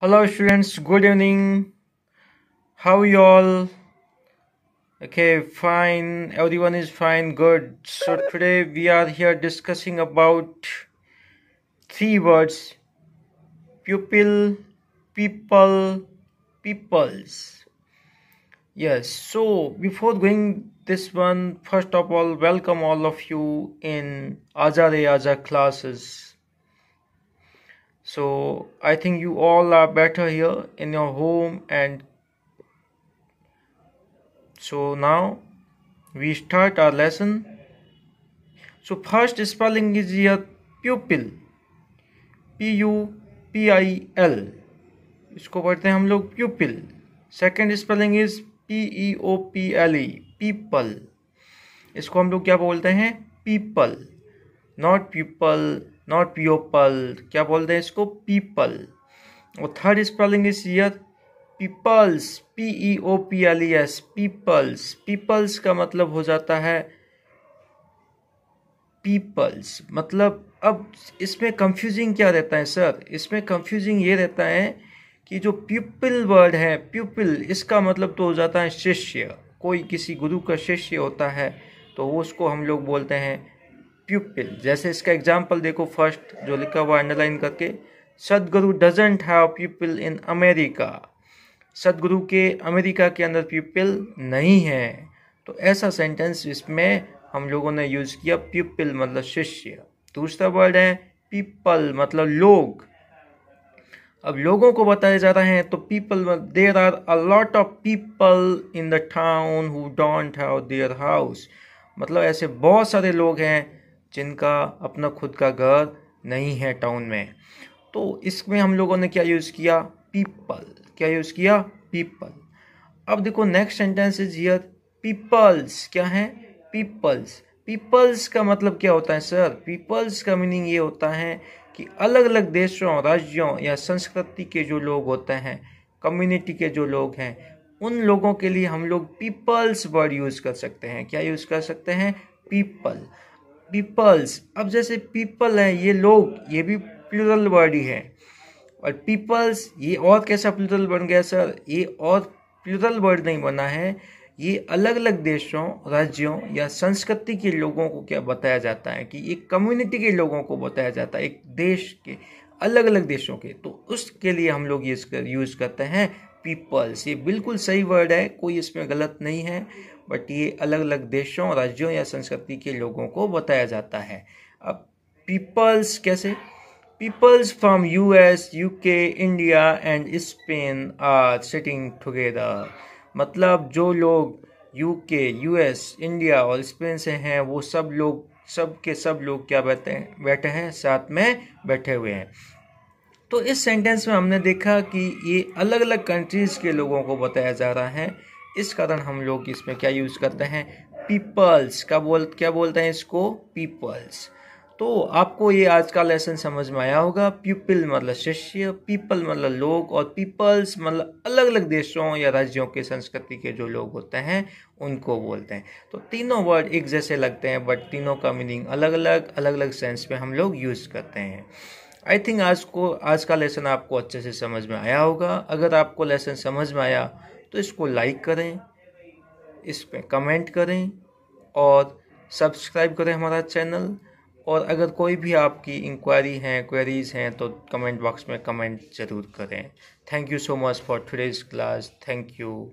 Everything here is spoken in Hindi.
hello students good evening how you all okay fine everyone is fine good so today we are here discussing about three words pupil people peoples yes so before going this one first of all welcome all of you in Ajay re classes so i think you all are better here in your home and so now we start our lesson so first spelling is here pupil p u p i l इसको पढ़ते हैं हम लोग pupil second spelling is p e o p l e people इसको हम लोग क्या बोलते हैं people not people not people क्या बोलते हैं इसको पीपल और third spelling is your peoples P E O P L E S peoples peoples का मतलब हो जाता है पीपल्स मतलब अब इसमें कंफ्यूजिंग क्या रहता है सर इसमें कंफ्यूजिंग ये रहता है कि जो प्यूपिल वर्ड है प्यूपिल इसका मतलब तो हो जाता है शिष्य कोई किसी गुरु का शिष्य होता है तो उसको हम लोग बोलते हैं प्यूपिल जैसे इसका एग्जाम्पल देखो फर्स्ट जो लिखा हुआ अंडरलाइन करके Sadhguru doesn't have people in America Sadhguru के अमेरिका के अंदर पीपल नहीं है तो ऐसा सेंटेंस इसमें हम लोगों ने यूज किया पीपल मतलब शिष्य दूसरा वर्ड है पीपल मतलब लोग अब लोगों को बताया जा रहे हैं तो people there are a lot of people in the town who don't have their house मतलब ऐसे बहुत सारे लोग हैं जिनका अपना खुद का घर नहीं है टाउन में तो इसमें हम लोगों ने क्या यूज़ किया पीपल क्या यूज़ किया पीपल अब देखो next sentence is here peoples क्या है पीपल्स पीपल्स का मतलब क्या होता है सर पीपल्स का मीनिंग ये होता है कि अलग अलग देशों राज्यों या संस्कृति के जो लोग होते हैं कम्युनिटी के जो लोग हैं उन लोगों के लिए हम लोग पीपल्स वर्ड यूज़ कर सकते हैं क्या यूज़ कर सकते हैं पीपल पीपल्स अब जैसे पीपल हैं ये लोग ये भी प्लूरल वर्ड ही है और पीपल्स ये और कैसा प्लूरल बन गया सर ये और प्लूरल वर्ड नहीं बना है ये अलग अलग देशों राज्यों या संस्कृति के लोगों को क्या बताया जाता है कि एक कम्युनिटी के लोगों को बताया जाता है एक देश के अलग अलग देशों के तो उसके लिए हम लोग ये कर यूज़ करते हैं पीपल्स ये बिल्कुल सही वर्ड है कोई इसमें गलत नहीं है बट ये अलग अलग देशों राज्यों या संस्कृति के लोगों को बताया जाता है अब पीपल्स कैसे peoples from U S U K India and Spain are sitting together मतलब जो लोग U K U S India और स्पेन से हैं वो सब लोग सब के सब लोग क्या बैठे हैं बैठे हैं साथ में बैठे हुए हैं तो इस सेंटेंस में हमने देखा कि ये अलग अलग कंट्रीज़ के लोगों को बताया जा रहा है इस कारण हम लोग इसमें क्या यूज़ करते हैं पीपल्स का बोल क्या बोलते हैं इसको पीपल्स तो आपको ये आज का लेसन समझ में आया होगा पीपल मतलब शिष्य पीपल मतलब लोग और पीपल्स मतलब अलग अलग देशों या राज्यों के संस्कृति के जो लोग होते हैं उनको बोलते हैं तो तीनों वर्ड एक जैसे लगते हैं बट तीनों का मीनिंग अलग अलग अलग अलग सेंस में हम लोग यूज़ करते हैं आई थिंक आज को आज का लेसन आपको अच्छे से समझ में आया होगा अगर आपको लेसन समझ में आया तो इसको लाइक करें इस पर कमेंट करें और सब्सक्राइब करें हमारा चैनल और अगर कोई भी आपकी इंक्वायरी हैं क्वेरीज हैं तो कमेंट बॉक्स में कमेंट ज़रूर करें thank you so much for today's class thank you